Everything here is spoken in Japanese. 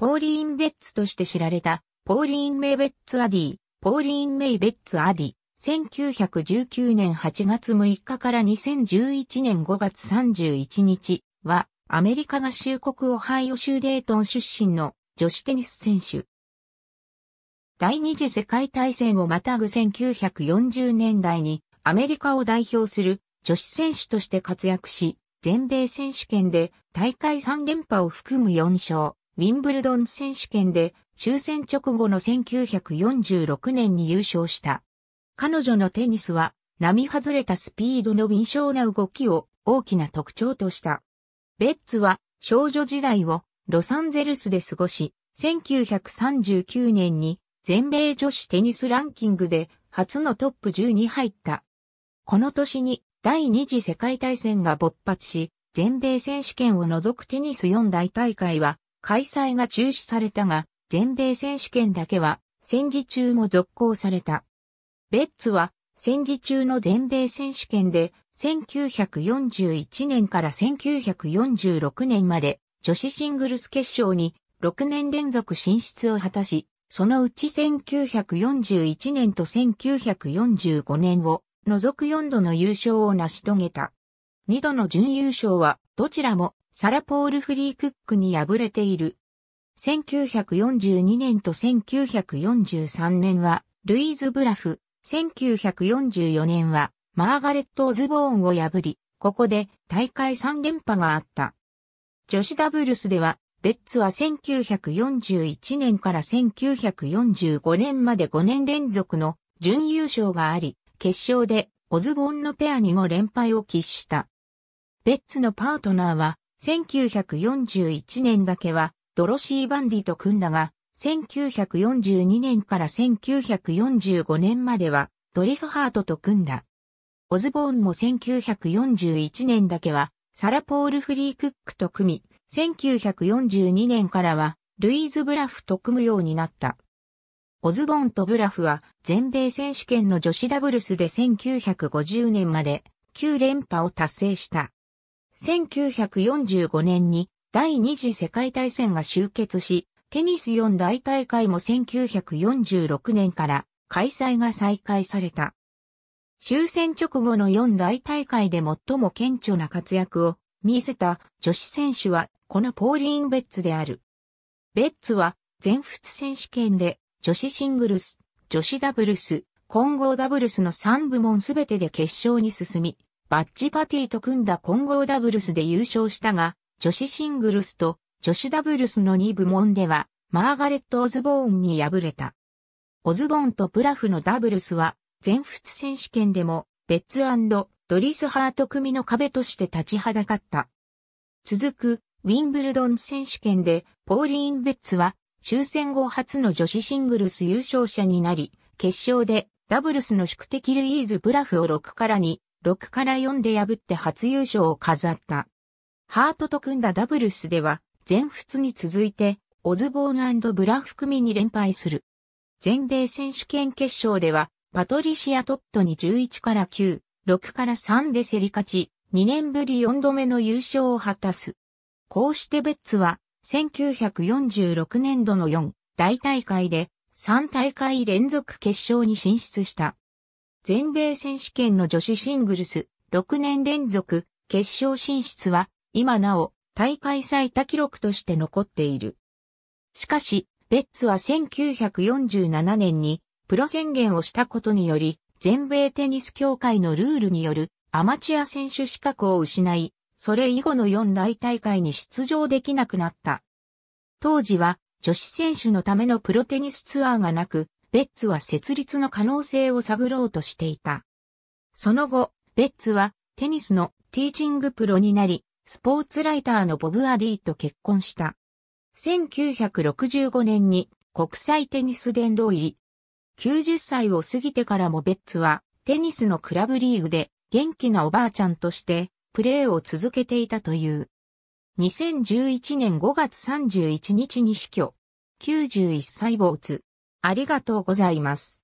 ポーリーン・ベッツとして知られた、ポーリーン・メイ・ベッツ・アディ、ポーリーン・メイ・ベッツ・アディ、1919年8月6日から2011年5月31日は、アメリカ合衆国オハイオ州デートン出身の女子テニス選手。第二次世界大戦をまたぐ1940年代にアメリカを代表する女子選手として活躍し、全米選手権で大会3連覇を含む4勝、ウィンブルドン選手権で終戦直後の1946年に優勝した。彼女のテニスは、並外れたスピードの敏捷な動きを大きな特徴とした。ベッツは少女時代をロサンゼルスで過ごし、1939年に全米女子テニスランキングで初のトップ10に入った。この年に第二次世界大戦が勃発し、全米選手権を除くテニス4大大会は開催が中止されたが、全米選手権だけは戦時中も続行された。ベッツは戦時中の全米選手権で1941年から1946年まで女子シングルス決勝に6年連続進出を果たし、そのうち1941年と1945年を除く4度の優勝を成し遂げた。2度の準優勝はどちらもサラ・ポール・フリー・クックに敗れている。1942年と1943年は、ルイーズ・ブラフ、1944年は、マーガレット・オズボーンを破り、ここで大会3連覇があった。女子ダブルスでは、ベッツは1941年から1945年まで5年連続の準優勝があり、決勝でオズボーンのペアに5連敗を喫した。ベッツのパートナーは1941年だけはドロシー・バンディと組んだが、1942年から1945年まではドリス・ハートと組んだ。オズボーンも1941年だけはサラ・ポール・フリー・クックと組み、1942年からはルイーズ・ブラフと組むようになった。オズボーンとブラフは全米選手権の女子ダブルスで1950年まで9連覇を達成した。1945年に第二次世界大戦が終結し、テニス4大大会も1946年から開催が再開された。終戦直後の4大大会で最も顕著な活躍を見せた女子選手はこのポーリーン・ベッツである。ベッツは全仏選手権で女子シングルス、女子ダブルス、混合ダブルスの3部門すべてで決勝に進み、バッジパティと組んだ混合ダブルスで優勝したが、女子シングルスと女子ダブルスの2部門では、マーガレット・オズボーンに敗れた。オズボーンとプラフのダブルスは、全仏選手権でも、ベッツドリス・ハート組の壁として立ちはだかった。続く、ウィンブルドン選手権で、ポーリーン・ベッツは、終戦後初の女子シングルス優勝者になり、決勝で、ダブルスの宿敵ルイーズ・ブラフを6から2、6から4で破って初優勝を飾った。ハートと組んだダブルスでは、全仏に続いて、オズボーンブラフ組に連敗する。全米選手権決勝では、パトリシア・トットに11から9、6から3で競り勝ち、2年ぶり4度目の優勝を果たす。こうしてベッツは、1946年度の4大大会で、3大会連続決勝に進出した。全米選手権の女子シングルス6年連続決勝進出は今なお大会最多記録として残っている。しかし、ベッツは1947年にプロ宣言をしたことにより、全米テニス協会のルールによるアマチュア選手資格を失い、それ以後の4大大会に出場できなくなった。当時は女子選手のためのプロテニスツアーがなく、ベッツは設立の可能性を探ろうとしていた。その後、ベッツはテニスのティーチングプロになり、スポーツライターのボブ・アディと結婚した。1965年に国際テニス殿堂入り。90歳を過ぎてからもベッツはテニスのクラブリーグで元気なおばあちゃんとしてプレーを続けていたという。2011年5月31日に死去。91歳没。ありがとうございます。